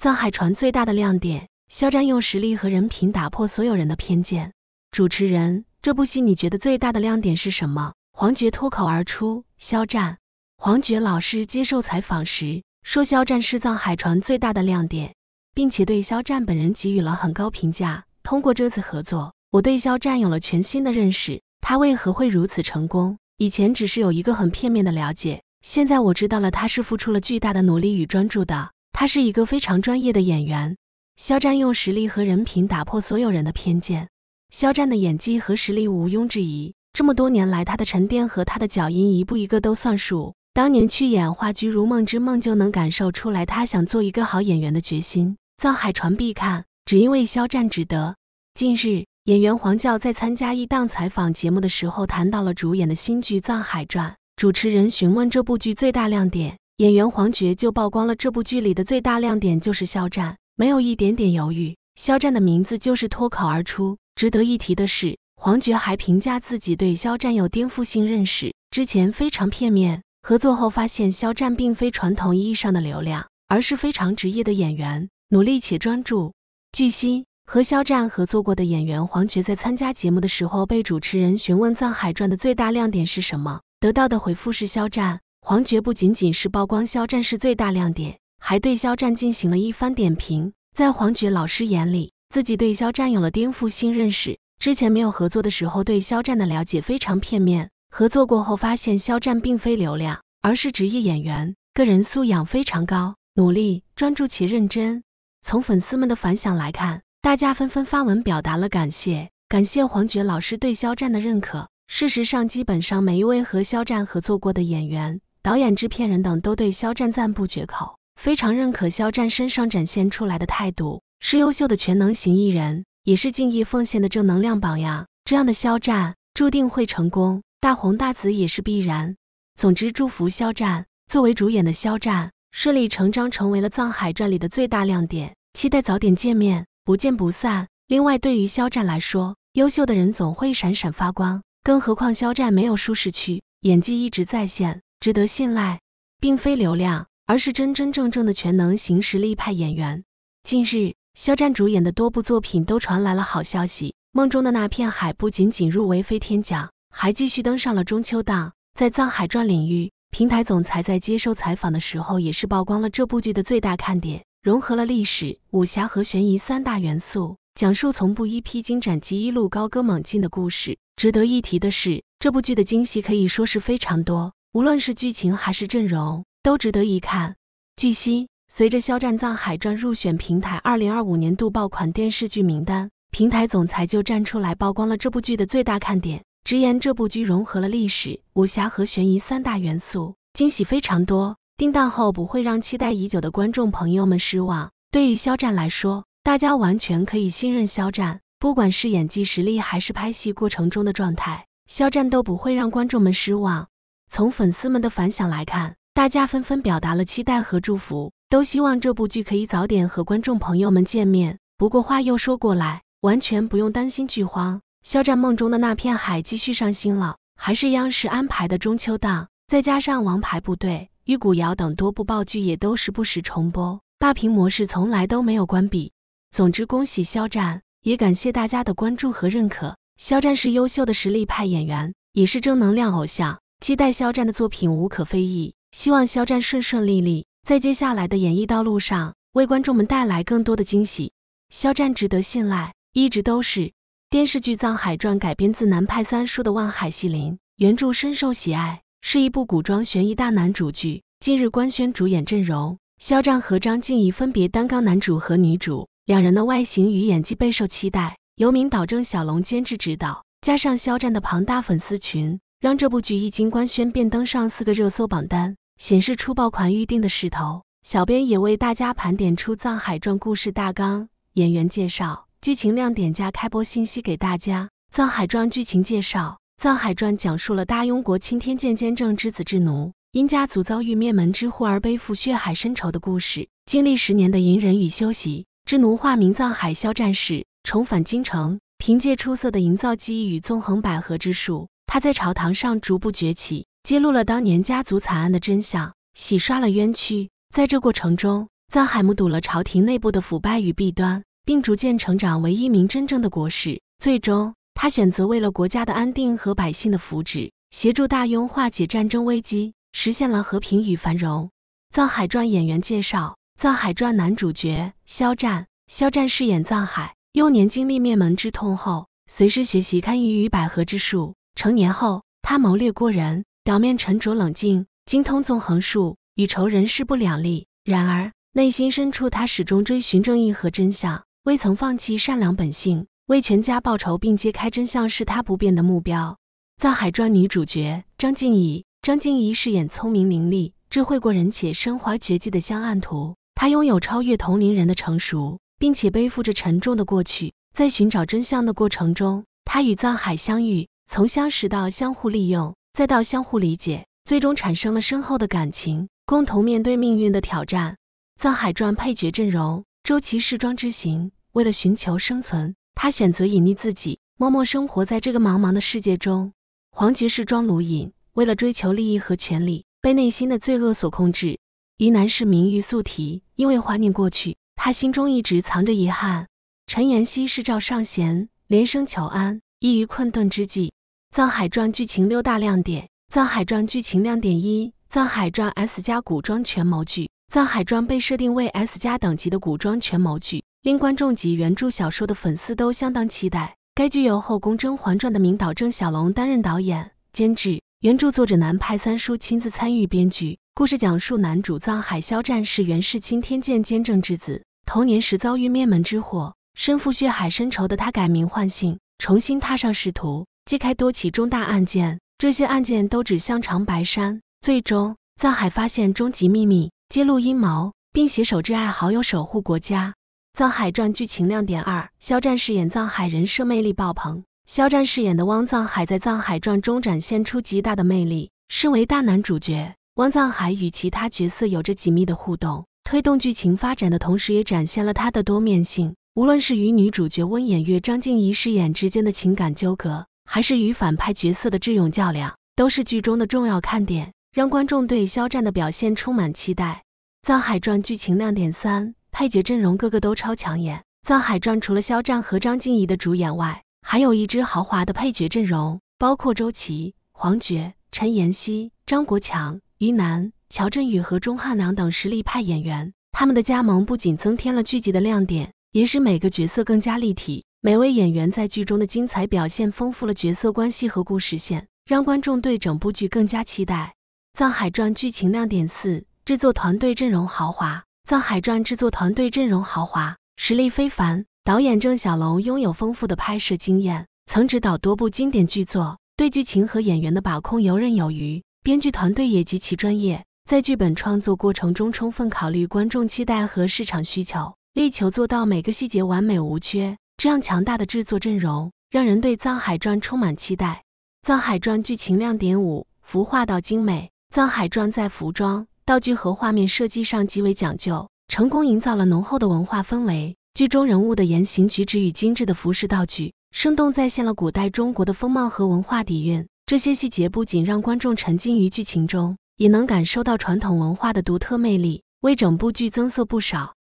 《藏海传》最大的亮点，肖战用实力和人品打破所有人的偏见。主持人，这部戏你觉得最大的亮点是什么？黄觉脱口而出：“肖战。”黄觉老师接受采访时说：“肖战是《藏海传》最大的亮点，并且对肖战本人给予了很高评价。通过这次合作，我对肖战有了全新的认识。他为何会如此成功？以前只是有一个很片面的了解，现在我知道了，他是付出了巨大的努力与专注的。”他是一个非常专业的演员，肖战用实力和人品打破所有人的偏见。肖战的演技和实力毋庸置疑，这么多年来他的沉淀和他的脚印，一步一个都算数。当年去演话剧《如梦之梦》，就能感受出来他想做一个好演员的决心。《藏海传》必看，只因为肖战值得。近日，演员黄教在参加一档采访节目的时候，谈到了主演的新剧《藏海传》。主持人询问这部剧最大亮点。演员黄觉就曝光了这部剧里的最大亮点，就是肖战没有一点点犹豫，肖战的名字就是脱口而出。值得一提的是，黄觉还评价自己对肖战有颠覆性认识，之前非常片面，合作后发现肖战并非传统意义上的流量，而是非常职业的演员，努力且专注。据悉，和肖战合作过的演员黄觉在参加节目的时候，被主持人询问《藏海传》的最大亮点是什么，得到的回复是肖战。黄觉不仅仅是曝光肖战是最大亮点，还对肖战进行了一番点评。在黄觉老师眼里，自己对肖战有了颠覆性认识。之前没有合作的时候，对肖战的了解非常片面；合作过后，发现肖战并非流量，而是职业演员，个人素养非常高，努力、专注且认真。从粉丝们的反响来看，大家纷纷发文表达了感谢，感谢黄觉老师对肖战的认可。事实上，基本上每一位和肖战合作过的演员。导演、制片人等都对肖战赞不绝口，非常认可肖战身上展现出来的态度，是优秀的全能型艺人，也是敬业奉献的正能量榜样。这样的肖战注定会成功，大红大紫也是必然。总之，祝福肖战。作为主演的肖战，顺理成章成为了《藏海传》里的最大亮点。期待早点见面，不见不散。另外，对于肖战来说，优秀的人总会闪闪发光，更何况肖战没有舒适区，演技一直在线。值得信赖，并非流量，而是真真正正的全能型实力派演员。近日，肖战主演的多部作品都传来了好消息。《梦中的那片海》不仅仅入围飞天奖，还继续登上了中秋档。在《藏海传》领域，平台总裁在接受采访的时候，也是曝光了这部剧的最大看点：融合了历史、武侠和悬疑三大元素，讲述从布衣披荆斩棘一路高歌猛进的故事。值得一提的是，这部剧的惊喜可以说是非常多。无论是剧情还是阵容，都值得一看。据悉，随着《肖战藏海传》入选平台二零二五年度爆款电视剧名单，平台总裁就站出来曝光了这部剧的最大看点，直言这部剧融合了历史、武侠和悬疑三大元素，惊喜非常多。定档后不会让期待已久的观众朋友们失望。对于肖战来说，大家完全可以信任肖战，不管是演技实力还是拍戏过程中的状态，肖战都不会让观众们失望。从粉丝们的反响来看，大家纷纷表达了期待和祝福，都希望这部剧可以早点和观众朋友们见面。不过话又说过来，完全不用担心剧荒。肖战梦中的那片海继续上新了，还是央视安排的中秋档，再加上王牌部队、玉骨遥等多部爆剧也都时不时重播，霸屏模式从来都没有关闭。总之，恭喜肖战，也感谢大家的关注和认可。肖战是优秀的实力派演员，也是正能量偶像。期待肖战的作品无可非议，希望肖战顺顺利利，在接下来的演艺道路上为观众们带来更多的惊喜。肖战值得信赖，一直都是。电视剧《藏海传》改编自南派三叔的《望海戏林》，原著深受喜爱，是一部古装悬疑大男主剧。近日官宣主演阵容，肖战和张婧仪分别担纲男主和女主，两人的外形与演技备受期待。由明导郑小龙监制执导，加上肖战的庞大粉丝群。让这部剧一经官宣便登上四个热搜榜单，显示出爆款预定的势头。小编也为大家盘点出《藏海传》故事大纲、演员介绍、剧情亮点加开播信息给大家。《藏海传》剧情介绍：《藏海传》讲述了大庸国钦天监监正之子智奴，因家族遭遇灭门之祸而背负血海深仇的故事。经历十年的隐忍与修习，智奴化名藏海，啸战士重返京城，凭借出色的营造技艺与纵横捭阖之术。他在朝堂上逐步崛起，揭露了当年家族惨案的真相，洗刷了冤屈。在这过程中，藏海目睹了朝廷内部的腐败与弊端，并逐渐成长为一名真正的国士。最终，他选择为了国家的安定和百姓的福祉，协助大雍化解战争危机，实现了和平与繁荣。《藏海传》演员介绍：《藏海传》男主角肖战，肖战饰演藏海。幼年经历灭门之痛后，随时学习堪舆与百合之术。成年后，他谋略过人，表面沉着冷静，精通纵横术，与仇人势不两立。然而内心深处，他始终追寻正义和真相，未曾放弃善良本性。为全家报仇并揭开真相，是他不变的目标。《藏海传》女主角张静怡，张静怡饰演聪明伶俐、智慧过人且身怀绝技的香案图。她拥有超越同龄人的成熟，并且背负着沉重的过去。在寻找真相的过程中，她与藏海相遇。从相识到相互利用，再到相互理解，最终产生了深厚的感情，共同面对命运的挑战。《藏海传》配角阵容：周琦是庄之行，为了寻求生存，他选择隐匿自己，默默生活在这个茫茫的世界中。黄觉是庄鲁隐，为了追求利益和权力，被内心的罪恶所控制。于南是名誉素提，因为怀念过去，他心中一直藏着遗憾。陈妍希是赵尚贤，连声求安，抑于困顿之际。《藏海传》剧情六大亮点。《藏海传》剧情亮点一：《藏海传》S 加古装权谋剧，《藏海传》被设定为 S 加等级的古装权谋剧，令观众及原著小说的粉丝都相当期待。该剧由《后宫甄嬛传》的名导郑晓龙担任导演、监制，原著作者南派三叔亲自参与编剧。故事讲述男主藏海肖战是袁世卿天剑监正之子，童年时遭遇灭门之祸，身负血海深仇的他改名换姓，重新踏上仕途。揭开多起重大案件，这些案件都指向长白山。最终，藏海发现终极秘密，揭露阴谋，并携手挚爱好友守护国家。《藏海传》剧情亮点二：肖战饰演藏海，人设魅力爆棚。肖战饰演的汪藏海在《藏海传》中展现出极大的魅力，身为大男主角，汪藏海与其他角色有着紧密的互动，推动剧情发展的同时，也展现了他的多面性。无论是与女主角温演月（张婧仪饰演）之间的情感纠葛，还是与反派角色的智勇较量，都是剧中的重要看点，让观众对肖战的表现充满期待。《藏海传》剧情亮点三：配角阵容个个都超抢眼。《藏海传》除了肖战和张静怡的主演外，还有一支豪华的配角阵容，包括周琦、黄觉、陈妍希、张国强、于南、乔振宇和钟汉良等实力派演员。他们的加盟不仅增添了剧集的亮点，也使每个角色更加立体。每位演员在剧中的精彩表现，丰富了角色关系和故事线，让观众对整部剧更加期待。《藏海传》剧情亮点四：制作团队阵容豪华，《藏海传》制作团队阵容豪华，实力非凡。导演郑晓龙拥有丰富的拍摄经验，曾执导多部经典剧作，对剧情和演员的把控游刃有余。编剧团队也极其专业，在剧本创作过程中充分考虑观众期待和市场需求，力求做到每个细节完美无缺。这样强大的制作阵容，让人对《藏海传》充满期待。《藏海传》剧情亮点五：服化道精美。《藏海传》在服装、道具和画面设计上极为讲究，成功营造了浓厚的文化氛围。剧中人物的言行举止与精致的服饰道具，生动再现了古代中国的风貌和文化底蕴。这些细节不仅让观众沉浸于剧情中，也能感受到传统文化的独特魅力，为整部剧增色不少。